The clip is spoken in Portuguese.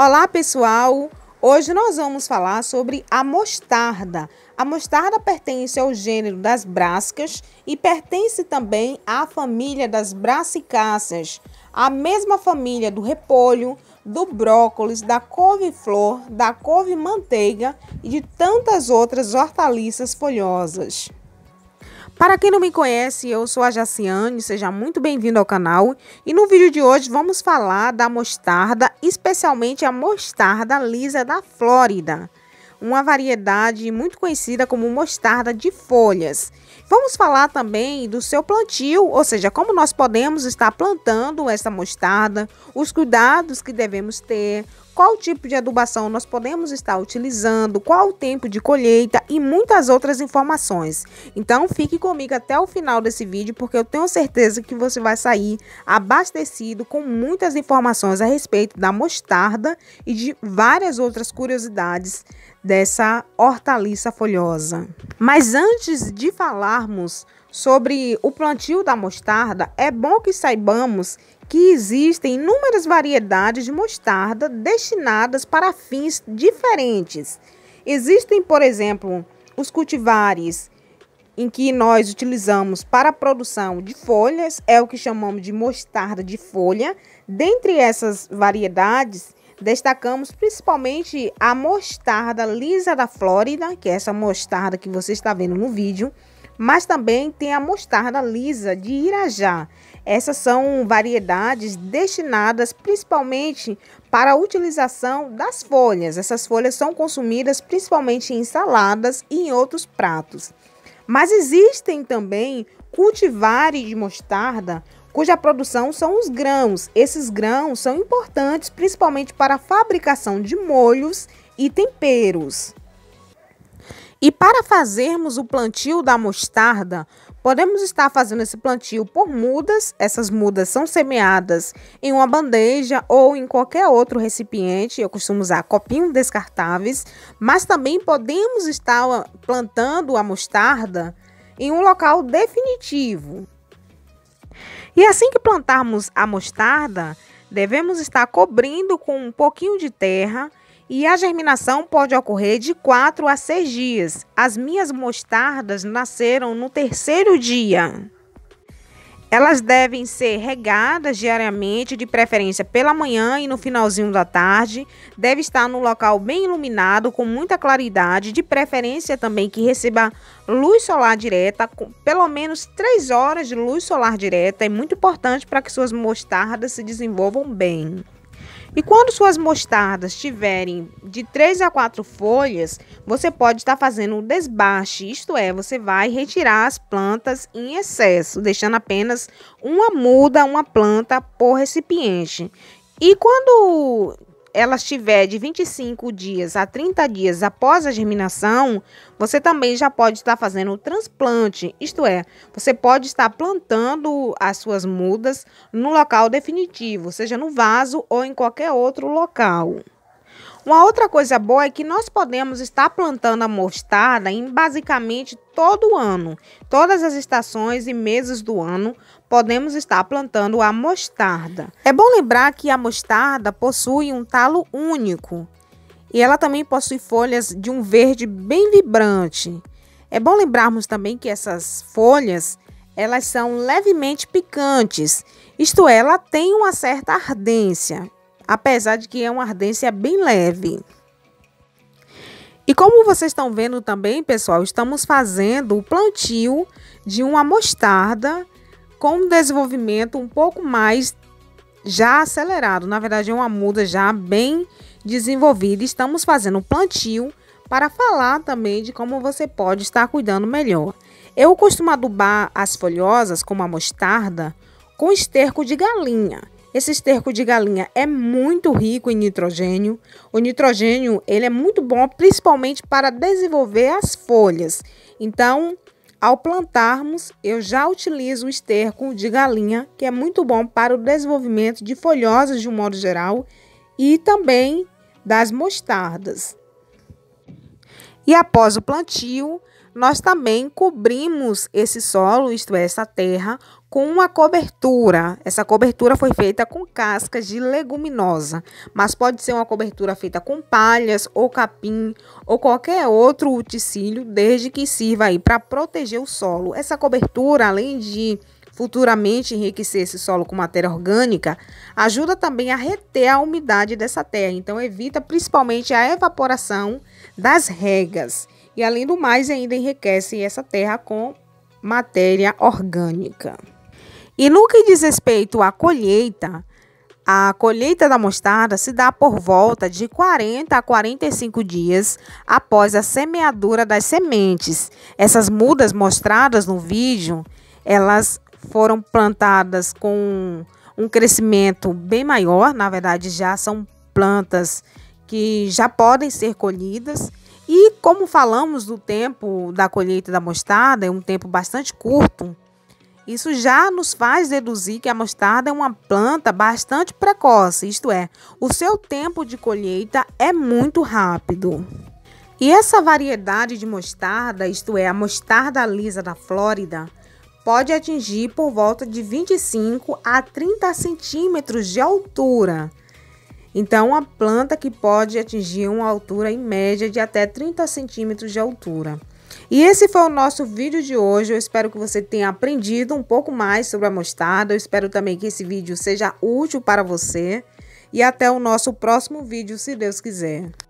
Olá, pessoal! Hoje nós vamos falar sobre a mostarda. A mostarda pertence ao gênero das brascas e pertence também à família das brassicáceas, a mesma família do repolho, do brócolis, da couve-flor, da couve-manteiga e de tantas outras hortaliças folhosas. Para quem não me conhece, eu sou a Jaciane, seja muito bem-vindo ao canal. E no vídeo de hoje vamos falar da mostarda, especialmente a mostarda lisa da Flórida. Uma variedade muito conhecida como mostarda de folhas. Vamos falar também do seu plantio, ou seja, como nós podemos estar plantando essa mostarda, os cuidados que devemos ter, qual tipo de adubação nós podemos estar utilizando, qual o tempo de colheita e muitas outras informações. Então fique comigo até o final desse vídeo porque eu tenho certeza que você vai sair abastecido com muitas informações a respeito da mostarda e de várias outras curiosidades dessa hortaliça folhosa. Mas antes de falarmos sobre o plantio da mostarda, é bom que saibamos que existem inúmeras variedades de mostarda destinadas para fins diferentes. Existem, por exemplo, os cultivares em que nós utilizamos para a produção de folhas, é o que chamamos de mostarda de folha. Dentre essas variedades, destacamos principalmente a mostarda lisa da Flórida, que é essa mostarda que você está vendo no vídeo mas também tem a mostarda lisa de Irajá. Essas são variedades destinadas principalmente para a utilização das folhas. Essas folhas são consumidas principalmente em saladas e em outros pratos. Mas existem também cultivares de mostarda cuja produção são os grãos. Esses grãos são importantes principalmente para a fabricação de molhos e temperos. E para fazermos o plantio da mostarda, podemos estar fazendo esse plantio por mudas. Essas mudas são semeadas em uma bandeja ou em qualquer outro recipiente. Eu costumo usar copinhos descartáveis, mas também podemos estar ah, plantando a mostarda em um local definitivo. E assim que plantarmos a mostarda, devemos estar cobrindo com um pouquinho de terra e a germinação pode ocorrer de 4 a 6 dias. As minhas mostardas nasceram no terceiro dia. Elas devem ser regadas diariamente, de preferência pela manhã e no finalzinho da tarde. Deve estar no local bem iluminado, com muita claridade, de preferência também que receba luz solar direta, com pelo menos 3 horas de luz solar direta. É muito importante para que suas mostardas se desenvolvam bem. E quando suas mostardas tiverem de 3 a 4 folhas, você pode estar fazendo o um desbaste, isto é, você vai retirar as plantas em excesso, deixando apenas uma muda, uma planta por recipiente. E quando ela estiver de 25 dias a 30 dias após a germinação, você também já pode estar fazendo o transplante, isto é, você pode estar plantando as suas mudas no local definitivo, seja no vaso ou em qualquer outro local. Uma outra coisa boa é que nós podemos estar plantando a mostarda em basicamente todo o ano. Todas as estações e meses do ano podemos estar plantando a mostarda. É bom lembrar que a mostarda possui um talo único e ela também possui folhas de um verde bem vibrante. É bom lembrarmos também que essas folhas elas são levemente picantes, isto é, ela tem uma certa ardência apesar de que é uma ardência bem leve. E como vocês estão vendo também, pessoal, estamos fazendo o plantio de uma mostarda com um desenvolvimento um pouco mais já acelerado. Na verdade, é uma muda já bem desenvolvida. Estamos fazendo o plantio para falar também de como você pode estar cuidando melhor. Eu costumo adubar as folhosas, como a mostarda, com esterco de galinha. Esse esterco de galinha é muito rico em nitrogênio. O nitrogênio, ele é muito bom principalmente para desenvolver as folhas. Então, ao plantarmos, eu já utilizo o esterco de galinha, que é muito bom para o desenvolvimento de folhosas de um modo geral e também das mostardas. E após o plantio, nós também cobrimos esse solo, isto é, essa terra, com uma cobertura. Essa cobertura foi feita com cascas de leguminosa, mas pode ser uma cobertura feita com palhas ou capim ou qualquer outro utensílio, desde que sirva aí para proteger o solo. Essa cobertura, além de futuramente enriquecer esse solo com matéria orgânica, ajuda também a reter a umidade dessa terra, então evita principalmente a evaporação das regas. E além do mais, ainda enriquece essa terra com matéria orgânica. E no que diz respeito à colheita, a colheita da mostarda se dá por volta de 40 a 45 dias após a semeadura das sementes. Essas mudas mostradas no vídeo, elas foram plantadas com um crescimento bem maior, na verdade já são plantas que já podem ser colhidas. E como falamos do tempo da colheita da mostarda, é um tempo bastante curto, isso já nos faz deduzir que a mostarda é uma planta bastante precoce, isto é, o seu tempo de colheita é muito rápido. E essa variedade de mostarda, isto é, a mostarda lisa da Flórida, pode atingir por volta de 25 a 30 centímetros de altura. Então, uma planta que pode atingir uma altura em média de até 30 centímetros de altura. E esse foi o nosso vídeo de hoje. Eu espero que você tenha aprendido um pouco mais sobre a mostarda. Eu espero também que esse vídeo seja útil para você. E até o nosso próximo vídeo, se Deus quiser.